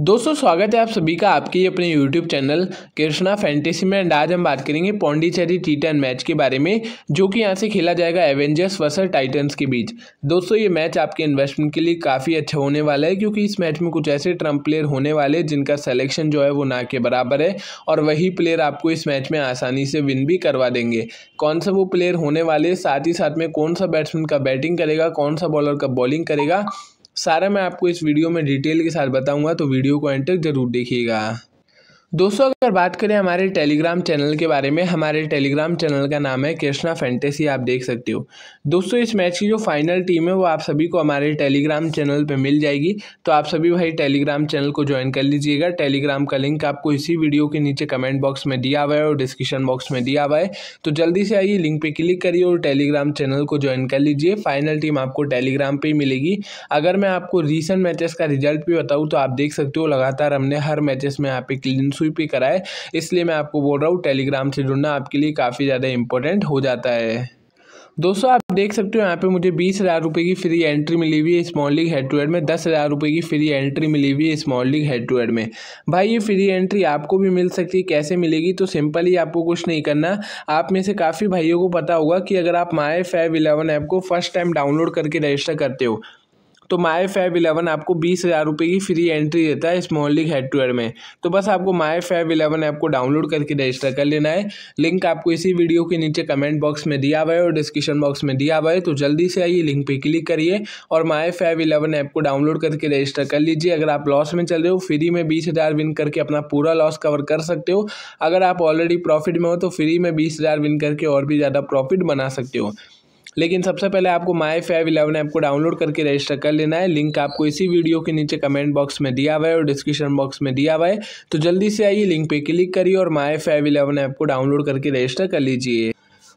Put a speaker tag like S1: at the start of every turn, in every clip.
S1: दोस्तों स्वागत है आप सभी का आपके अपने YouTube चैनल कृष्णा फैंटेसी में एंड आज हम बात करेंगे पौंडीचेरी टीटन मैच के बारे में जो कि यहाँ से खेला जाएगा एवेंजर्स वर्सेस टाइटंस के बीच दोस्तों ये मैच आपके इन्वेस्टमेंट के लिए काफ़ी अच्छा होने वाला है क्योंकि इस मैच में कुछ ऐसे ट्रम्प प्लेयर होने वाले जिनका सलेक्शन जो है वो ना के बराबर है और वही प्लेयर आपको इस मैच में आसानी से विन भी करवा देंगे कौन सा वो प्लेयर होने वाले साथ ही साथ में कौन सा बैट्समैन का बैटिंग करेगा कौन सा बॉलर का बॉलिंग करेगा सारा मैं आपको इस वीडियो में डिटेल के साथ बताऊंगा तो वीडियो को एंड तक जरूर देखिएगा दोस्तों अगर बात करें हमारे टेलीग्राम चैनल के बारे में हमारे टेलीग्राम चैनल का नाम है कृष्णा फैंटेसी आप देख सकते हो दोस्तों इस मैच की जो फाइनल टीम है वो आप सभी को हमारे टेलीग्राम चैनल पे मिल जाएगी तो आप सभी भाई टेलीग्राम चैनल को ज्वाइन कर लीजिएगा टेलीग्राम का लिंक आपको इसी वीडियो के नीचे कमेंट बॉक्स में दिया हुआ है और डिस्क्रिप्शन बॉक्स में दिया हुआ है तो जल्दी से आइए लिंक पर क्लिक करिए और टेलीग्राम चैनल को ज्वाइन कर लीजिए फाइनल टीम आपको टेलीग्राम पर ही मिलेगी अगर मैं आपको रिसेंट मैचेस का रिजल्ट भी बताऊँ तो आप देख सकते हो लगातार हमने हर मैचेस में यहाँ पे क्लीन स्वीप ही कराया है इसलिए मैं आपको बोल रहा हूँ टेलीग्राम से जुड़ना आपके लिए काफ़ी ज़्यादा इंपॉर्टेंट हो जाता है दोस्तों आप देख सकते हो यहाँ पे मुझे बीस हज़ार रुपये की फ्री एंट्री मिली हुई है small league head to head में दस हज़ार रुपये की फ्री एंट्री मिली हुई है small league head to head में भाई ये फ्री एंट्री आपको भी मिल सकती है कैसे मिलेगी तो सिंपली आपको कुछ नहीं करना आप में से काफ़ी भाइयों को पता होगा कि अगर आप माए फाइव इलेवन ऐप को फर्स्ट टाइम डाउनलोड करके रजिस्टर करते हो तो माई फैब इलेवन आपको बीस हज़ार रुपये की फ्री एंट्री देता है small league head to head में तो बस आपको माई फैब इलेवन ऐप को डाउनलोड करके रजिस्टर कर लेना है लिंक आपको इसी वीडियो के नीचे कमेंट बॉक्स में दिया हुआ है और डिस्क्रिप्शन बॉक्स में दिया हुआ है तो जल्दी से आइए लिंक पर क्लिक करिए और माई फैब इलेवन ऐप को डाउनलोड करके रजिस्टर कर लीजिए अगर आप लॉस में चल रहे हो फ्री में बीस हज़ार विन करके अपना पूरा लॉस कवर कर सकते हो अगर आप ऑलरेडी प्रॉफिट में हो तो फ्री में बीस हज़ार विन करके और भी ज़्यादा प्रॉफिट बना सकते हो लेकिन सबसे पहले आपको माई फाइव इलेवन ऐप को डाउनलोड करके रजिस्टर कर लेना है लिंक आपको इसी वीडियो के नीचे कमेंट बॉक्स में दिया हुआ है और डिस्क्रिप्शन बॉक्स में दिया हुआ है तो जल्दी से आइए लिंक पर क्लिक करिए और माई फाइव इलेवन ऐप को डाउनलोड करके रजिस्टर कर लीजिए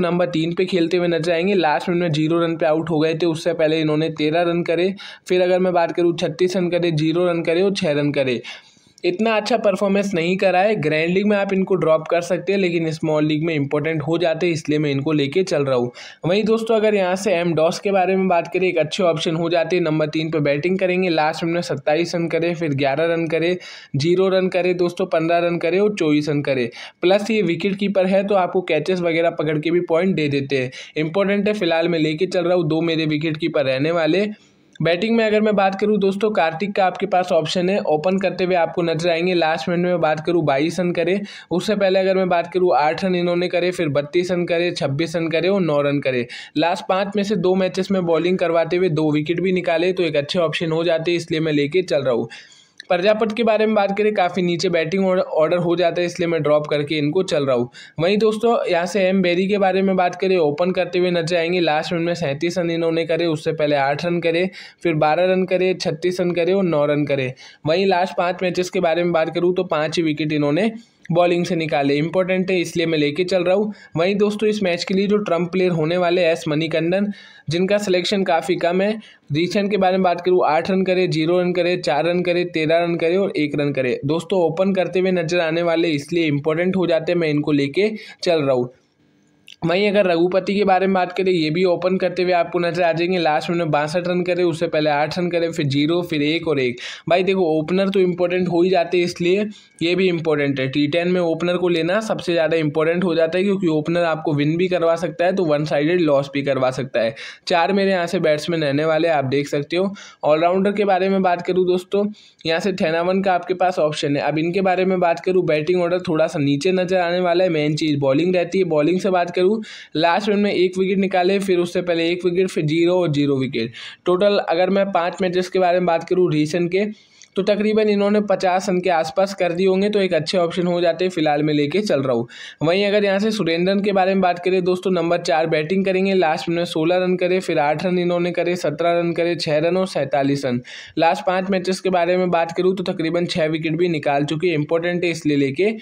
S1: नंबर तीन पे खेलते हुए नजर आएंगे लास्ट मिनट में जीरो रन पे आउट हो गए थे उससे पहले इन्होंने तेरह रन करे फिर अगर मैं बात करूँ छत्तीस रन करे जीरो रन करे और छः रन करे इतना अच्छा परफॉर्मेंस नहीं करा है ग्रैंड लीग में आप इनको ड्रॉप कर सकते हैं लेकिन स्मॉल लीग में इंपॉर्टेंट हो जाते हैं इसलिए मैं इनको लेके चल रहा हूँ वहीं दोस्तों अगर यहाँ से एम डॉस के बारे में बात करें एक अच्छे ऑप्शन हो जाते हैं नंबर तीन पर बैटिंग करेंगे लास्ट में सत्ताईस रन करे फिर ग्यारह रन करे जीरो रन करे दोस्तों पंद्रह रन करे और चौबीस रन करे प्लस ये विकेट कीपर है तो आपको कैचेस वगैरह पकड़ के भी पॉइंट दे देते हैं इंपॉर्टेंट है फिलहाल मैं लेके चल रहा हूँ दो मेरे विकेट कीपर रहने वाले बैटिंग में अगर मैं बात करूँ दोस्तों कार्तिक का आपके पास ऑप्शन है ओपन करते हुए आपको नजर आएंगे लास्ट मिनट में बात करूँ बाईस रन करे उससे पहले अगर मैं बात करूँ आठ रन इन्होंने करे फिर बत्तीस रन करे छब्बीस रन करे और नौ रन करे लास्ट पाँच में से दो मैचेस में बॉलिंग करवाते हुए दो विकेट भी निकाले तो एक अच्छे ऑप्शन हो जाते इसलिए मैं लेके चल रहा हूँ प्रजापत के बारे में बात करें काफ़ी नीचे बैटिंग ऑर्डर हो जाता है इसलिए मैं ड्रॉप करके इनको चल रहा हूँ वहीं दोस्तों यहाँ से एम बेरी के बारे में बात करें ओपन करते हुए नजर आएंगे लास्ट मिनट में सैंतीस रन इन्होंने करे उससे पहले आठ रन करे फिर बारह रन करे छत्तीस रन करे और नौ रन करे वहीं लास्ट पाँच मैचेस के बारे में बात करूँ तो पाँच ही विकेट इन्होंने बॉलिंग से निकाले इंपॉर्टेंट है इसलिए मैं लेके चल रहा हूँ वहीं दोस्तों इस मैच के लिए जो ट्रंप प्लेयर होने वाले एस कंडन जिनका सिलेक्शन काफ़ी कम है रिसेंट के बारे में बात करूँ आठ रन करे जीरो रन करे चार रन करे तेरह रन करे और एक रन करे दोस्तों ओपन करते हुए नजर आने वाले इसलिए इंपॉर्टेंट हो जाते हैं मैं इनको लेके चल रहा हूँ वहीं अगर रघुपति के बारे में बात करें ये भी ओपन करते हुए आपको नजर आ जाएंगे लास्ट में बासठ रन करे उससे पहले आठ रन करे फिर जीरो फिर एक और एक भाई देखो ओपनर तो इम्पोर्टेंट हो ही जाते हैं इसलिए ये भी इंपॉर्टेंट है टी टेन में ओपनर को लेना सबसे ज़्यादा इंपॉर्टेंट हो जाता है क्योंकि ओपनर आपको विन भी करवा सकता है तो वन साइडेड लॉस भी करवा सकता है चार मेरे यहाँ से बैट्समैन रहने वाले आप देख सकते हो ऑलराउंडर के बारे में बात करूँ दोस्तों यहाँ से थेनावन का आपके पास ऑप्शन है अब इनके बारे में बात करूँ बैटिंग ऑर्डर थोड़ा सा नीचे नजर आने वाला है मेन चीज़ बॉलिंग रहती है बॉलिंग से बात करूँ टू लास्ट रन में एक विकेट निकाले फिर उससे पहले एक विकेट फिर जीरो और जीरो विकेट टोटल अगर मैं पाँच मैचेस के बारे में बात करूँ रिसेंट के तो तकरीबन इन्होंने पचास रन के आसपास कर दिए होंगे तो एक अच्छे ऑप्शन हो जाते हैं फिलहाल मैं लेके चल रहा हूँ वहीं अगर यहाँ से सुरेंद्रन के बारे में बात करें दोस्तों नंबर चार बैटिंग करेंगे लास्ट में सोलह रन करे फिर आठ रन इन्होंने करे सत्रह रन करे छः रन और सैंतालीस रन लास्ट पाँच मैचेस के बारे में बात करूँ तो तकरीबन छः विकेट भी निकाल चुके इंपॉर्टेंट है इसलिए लेके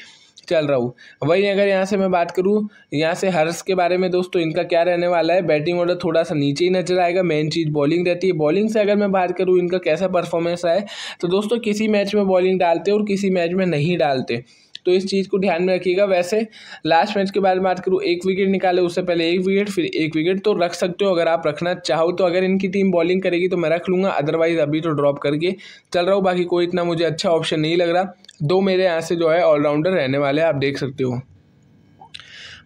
S1: चल रहा हूँ वहीं अगर यहाँ से मैं बात करूँ यहाँ से हर्ष के बारे में दोस्तों इनका क्या रहने वाला है बैटिंग ऑर्डर थोड़ा सा नीचे ही नजर आएगा मेन चीज़ बॉलिंग रहती है बॉलिंग से अगर मैं बात करूँ इनका कैसा परफॉर्मेंस है तो दोस्तों किसी मैच में बॉलिंग डालते और किसी मैच में नहीं डालते तो इस चीज़ को ध्यान में रखिएगा वैसे लास्ट मैच के बारे में बात करूँ एक विकेट निकाले उससे पहले एक विकेट फिर एक विकेट तो रख सकते हो अगर आप रखना चाहो तो अगर इनकी टीम बॉलिंग करेगी तो मैं रख लूँगा अदरवाइज़ अभी तो ड्रॉप करके चल रहा हूँ बाकी कोई इतना मुझे अच्छा ऑप्शन नहीं लग रहा दो मेरे यहाँ से जो है ऑलराउंडर रहने वाले हैं आप देख सकते हो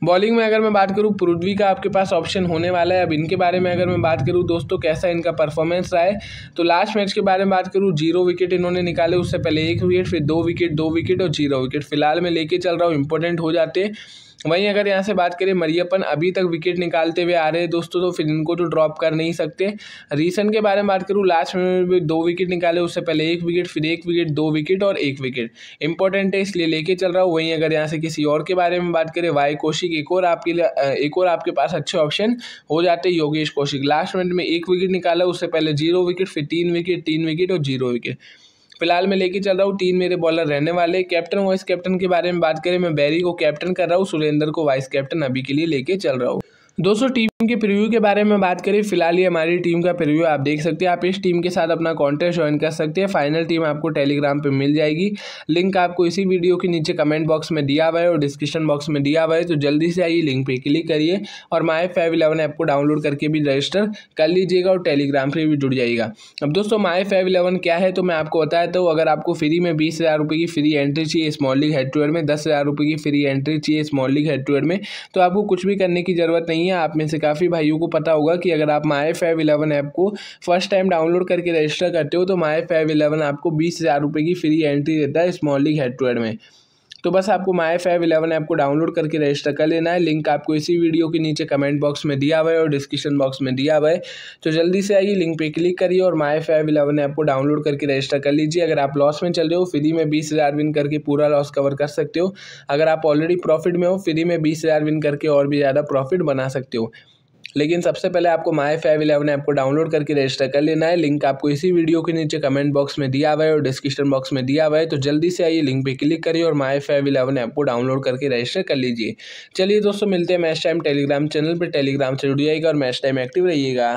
S1: बॉलिंग में अगर मैं बात करूँ पुरुद्वी का आपके पास ऑप्शन होने वाला है अब इनके बारे में अगर मैं बात करूँ दोस्तों कैसा इनका परफॉर्मेंस रहा है तो लास्ट मैच के बारे में बात करूँ जीरो विकेट इन्होंने निकाले उससे पहले एक विकेट फिर दो विकेट दो विकेट और जीरो विकेट फिलहाल मैं लेके चल रहा हूँ इंपॉर्टेंट हो जाते हैं वहीं अगर यहाँ से बात करें मरियपन अभी तक विकेट निकालते हुए आ रहे हैं दोस्तों तो फिर इनको तो ड्रॉप कर नहीं सकते रीसेंट के बारे में बात करूँ लास्ट में भी दो विकेट निकाले उससे पहले एक विकेट फिर एक विकेट दो विकेट और एक विकेट इंपॉर्टेंट है इसलिए लेके चल रहा हूँ वहीं अगर यहाँ से किसी और के बारे में बात करें वाई कौशिक एक और आपके लिए एक और आपके पास अच्छे ऑप्शन हो जाते हैं योगेश कौशिक लास्ट मिनट में एक विकेट निकाला उससे पहले जीरो विकेट फिर तीन विकेट तीन विकेट और जीरो विकेट फिलहाल मैं लेके चल रहा हूँ तीन मेरे बॉलर रहने वाले कैप्टन वाइस कैप्टन के बारे में बात करें मैं बैरी को कैप्टन कर रहा हूँ सुरेंद्र को वाइस कैप्टन अभी के लिए लेके चल रहा हूँ दोस्तों टीम के प्रीव्यू के बारे में बात करें फिलहाल ये हमारी टीम का प्रीव्यू आप देख सकते हैं आप इस टीम के साथ अपना कॉन्टेस्ट ज्वाइन कर सकते हैं फाइनल टीम आपको टेलीग्राम पर मिल जाएगी लिंक आपको इसी वीडियो के नीचे कमेंट बॉक्स में दिया हुआ है और डिस्क्रिप्शन बॉक्स में दिया हुआ है तो जल्दी से आइए लिंक पर क्लिक करिए और माई फाइव इलेवन ऐप को डाउनलोड करके भी रजिस्टर कर लीजिएगा और टेलीग्राम पर भी जुड़ जाइएगा अब दोस्तों माई फाइव इलेवन क्या है तो मैं आपको बताया तो अगर आपको फ्री में बीस हज़ार रुपये की फ्री एंट्री चाहिए small league head to head में दस हज़ार रुपये की फ्री एंट्री चाहिए small league head to head में तो आपको कुछ भी करने की ज़रूरत नहीं है आप में से काफ़ी भाइयों को पता होगा कि अगर आप माई फाइव इलेवन ऐप को फर्स्ट टाइम डाउनलोड करके रजिस्टर करते हो तो माई फाइव इलेवन आपको बीस हज़ार रुपये की फ्री एंट्री देता है small league head to head में तो बस आपको माई फाइव इलेवन ऐप को डाउनलोड करके रजिस्टर कर लेना है लिंक आपको इसी वीडियो के नीचे कमेंट बॉक्स में दिया हुआ है और डिस्क्रिप्शन बॉक्स में दिया हुआ है तो जल्दी से आइए लिंक पे क्लिक करिए और माई फाइव इलेवन ऐप को डाउनलोड करके रजिस्टर कर लीजिए अगर आप लॉस में चल रहे हो फ्री में बीस हज़ार विन करके पूरा लॉस कवर कर सकते हो अगर आप ऑलरेडी प्रॉफिट में हो फ्री में बीस हज़ार विन करके और भी ज़्यादा प्रॉफिट बना सकते हो लेकिन सबसे पहले आपको माई फाइव इलेवन ऐप को डाउनलोड करके रजिस्टर कर लेना है लिंक आपको इसी वीडियो के नीचे कमेंट बॉक्स में दिया हुआ है और डिस्क्रिप्शन बॉक्स में दिया हुआ है तो जल्दी से आइए लिंक पर क्लिक करिए और माई फाइव इलेवन ऐप को डाउनलोड करके रजिस्टर कर लीजिए चलिए दोस्तों मिलते हैं मैच टाइम टेलीग्राम चैनल पर टेलीग्राम से जुड़ जाएगा और मैच टाइम एक्टिव रहिएगा